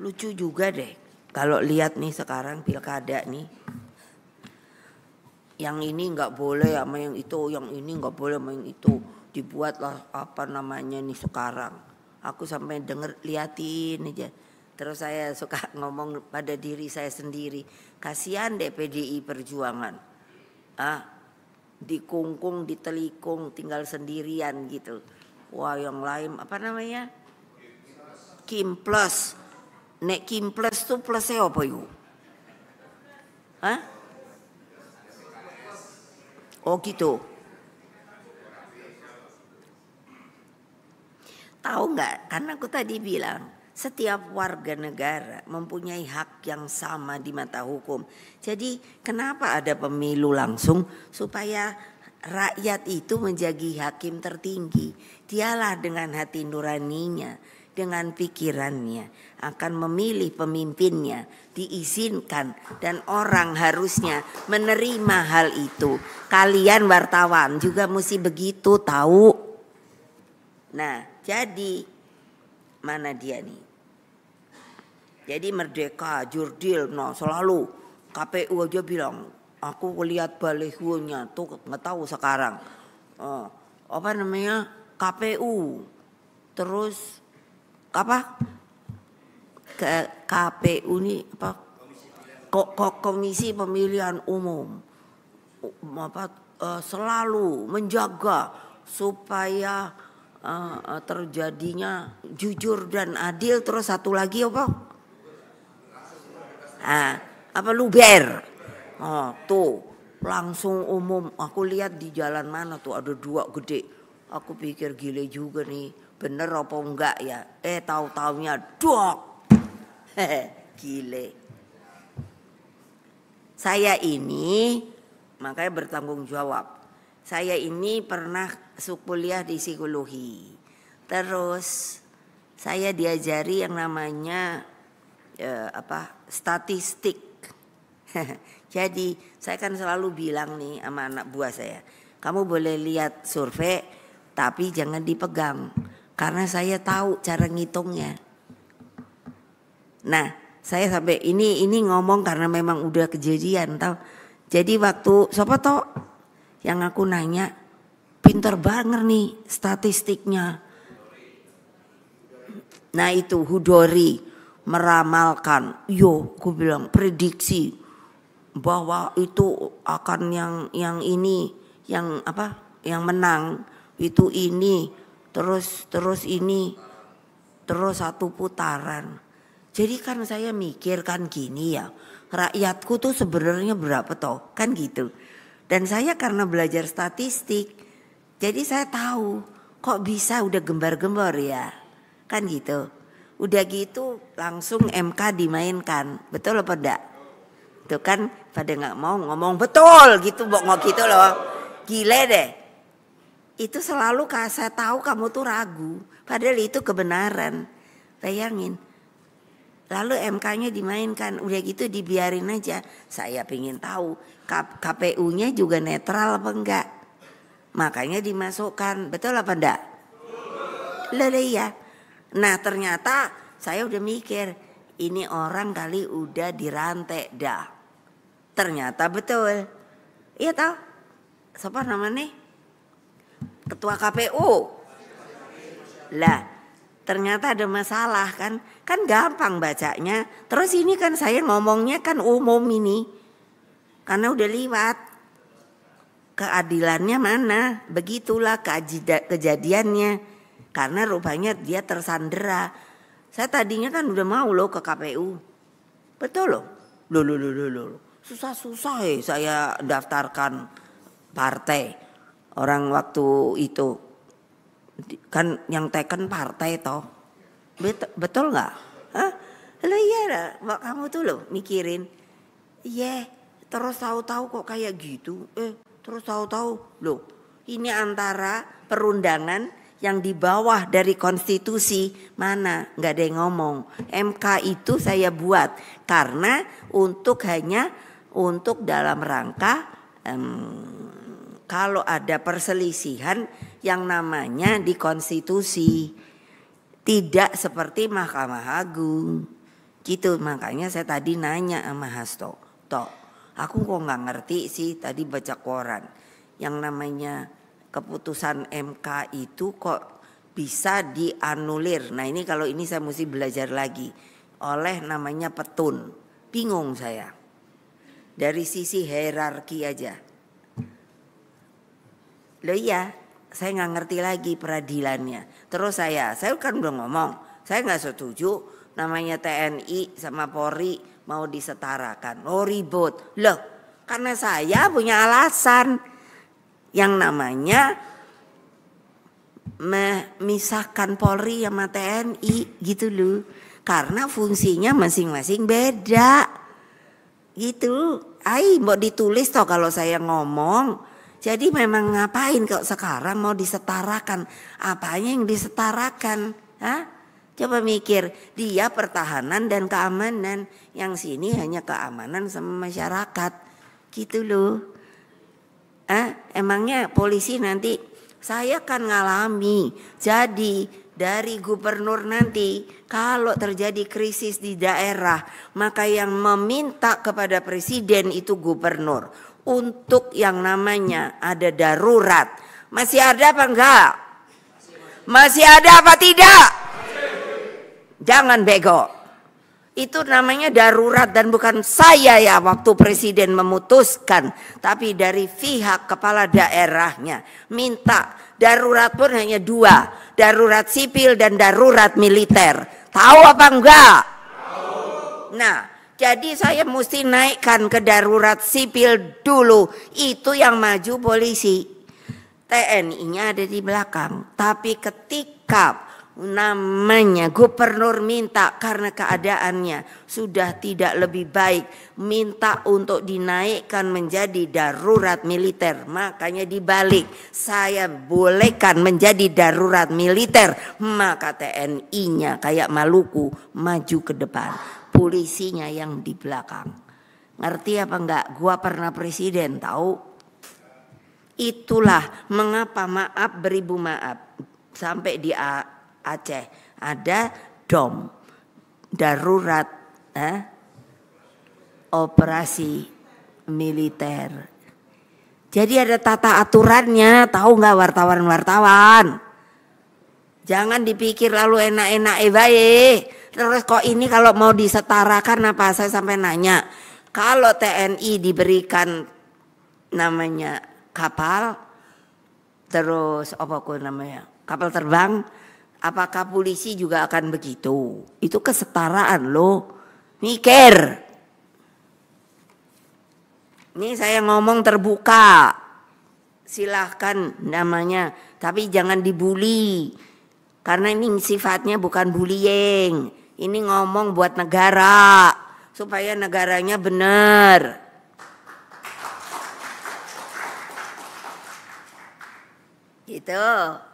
lucu juga deh kalau lihat nih sekarang pilkada nih yang ini nggak boleh sama yang itu yang ini nggak boleh sama yang itu dibuatlah apa namanya nih sekarang aku sampai denger liatin aja terus saya suka ngomong pada diri saya sendiri kasihan deh PDI Perjuangan ah dikungkung ditelikung tinggal sendirian gitu wah yang lain apa namanya Kim Plus Nek Kim Plus tuh plusnya apa yuk? Hah? Oh gitu. Tahu nggak? Karena aku tadi bilang setiap warga negara mempunyai hak yang sama di mata hukum. Jadi kenapa ada pemilu langsung supaya rakyat itu menjadi hakim tertinggi? Dialah dengan hati nuraninya dengan pikirannya, akan memilih pemimpinnya, diizinkan dan orang harusnya menerima hal itu. Kalian wartawan juga mesti begitu tahu. Nah, jadi mana dia nih? Jadi merdeka, jurdil, no selalu KPU aja bilang aku lihat balihunya tuh nggak tahu sekarang. Oh, apa namanya KPU terus apa ke KPU ini apa kok ko, komisi pemilihan umum apa e, selalu menjaga supaya uh, terjadinya jujur dan adil terus satu lagi apa ah apa luber oh tuh langsung umum aku lihat di jalan mana tuh ada dua gede aku pikir gile juga nih bener apa enggak ya eh tahu taunya dok gile saya ini makanya bertanggung jawab saya ini pernah kuliah di psikologi terus saya diajari yang namanya eh, apa statistik jadi saya kan selalu bilang nih sama anak buah saya, kamu boleh lihat survei tapi jangan dipegang karena saya tahu cara ngitungnya. Nah, saya sampai ini ini ngomong karena memang udah kejadian tau? Jadi waktu siapa toh yang aku nanya, pinter banget nih statistiknya. Nah itu Hudori meramalkan, yo, aku bilang prediksi bahwa itu akan yang yang ini, yang apa, yang menang itu ini, terus terus ini terus satu putaran. Jadi kan saya mikir kan gini ya, rakyatku tuh sebenarnya berapa toh, kan gitu. Dan saya karena belajar statistik, jadi saya tahu kok bisa udah gembar gembar ya, kan gitu. Udah gitu langsung MK dimainkan, betul apa enggak? Itu kan pada nggak mau ngomong betul gitu, bok gitu loh. Gile deh itu selalu saya tahu kamu tuh ragu. Padahal itu kebenaran. Bayangin. Lalu MK-nya dimainkan. Udah gitu dibiarin aja. Saya pengen tahu KPU-nya juga netral apa enggak. Makanya dimasukkan. Betul apa enggak? lele ya Nah ternyata saya udah mikir. Ini orang kali udah dirantai dah. Ternyata betul. Iya tau. Siapa namanya? ketua KPU. Lah, ternyata ada masalah kan. Kan gampang bacanya. Terus ini kan saya ngomongnya kan umum ini. Karena udah lewat. Keadilannya mana? Begitulah kejadiannya. Karena rupanya dia tersandera. Saya tadinya kan udah mau loh ke KPU. Betul loh. Loh, loh, loh, loh, loh. Susah-susah ya saya daftarkan partai orang waktu itu kan yang teken partai toh betul betul nggak Hah? lo iya lah kamu tuh lo mikirin iya yeah, terus tahu-tahu kok kayak gitu eh terus tahu-tahu lo ini antara perundangan yang di bawah dari konstitusi mana nggak ada yang ngomong MK itu saya buat karena untuk hanya untuk dalam rangka um, kalau ada perselisihan yang namanya di konstitusi tidak seperti Mahkamah Agung gitu makanya saya tadi nanya sama Hasto tok aku kok nggak ngerti sih tadi baca koran yang namanya keputusan MK itu kok bisa dianulir nah ini kalau ini saya mesti belajar lagi oleh namanya petun bingung saya dari sisi hierarki aja Loh iya, saya nggak ngerti lagi peradilannya. Terus saya, saya kan udah ngomong, saya nggak setuju namanya TNI sama Polri mau disetarakan. Oh ribut. Loh, karena saya punya alasan yang namanya memisahkan Polri sama TNI gitu loh. Karena fungsinya masing-masing beda. Gitu. Ai, mau ditulis toh kalau saya ngomong jadi memang ngapain kok sekarang mau disetarakan? Apanya yang disetarakan? Hah? Coba mikir, dia pertahanan dan keamanan. Yang sini hanya keamanan sama masyarakat. Gitu loh. Hah? emangnya polisi nanti saya kan ngalami. Jadi dari gubernur nanti kalau terjadi krisis di daerah, maka yang meminta kepada presiden itu gubernur untuk yang namanya ada darurat. Masih ada apa enggak? Masih ada apa tidak? Jangan bego. Itu namanya darurat dan bukan saya ya waktu presiden memutuskan, tapi dari pihak kepala daerahnya minta darurat pun hanya dua, darurat sipil dan darurat militer. Tahu apa enggak? Tahu. Nah, jadi saya mesti naikkan ke darurat sipil dulu. Itu yang maju polisi. TNI-nya ada di belakang. Tapi ketika namanya gubernur minta karena keadaannya sudah tidak lebih baik minta untuk dinaikkan menjadi darurat militer makanya dibalik saya bolehkan menjadi darurat militer maka TNI-nya kayak Maluku maju ke depan polisinya yang di belakang. Ngerti apa enggak? Gua pernah presiden, tahu? Itulah mengapa maaf beribu maaf. Sampai di Aceh ada DOM, darurat eh? operasi militer. Jadi ada tata aturannya, tahu nggak wartawan-wartawan? Jangan dipikir lalu enak-enak eh baik. Terus kok ini kalau mau disetarakan apa nah, saya sampai nanya, kalau TNI diberikan namanya kapal terus apa kok namanya? kapal terbang, apakah polisi juga akan begitu? Itu kesetaraan loh. Mikir. Ini saya ngomong terbuka. Silahkan namanya, tapi jangan dibully. Karena ini sifatnya bukan bullying. Ini ngomong buat negara supaya negaranya benar. Gitu.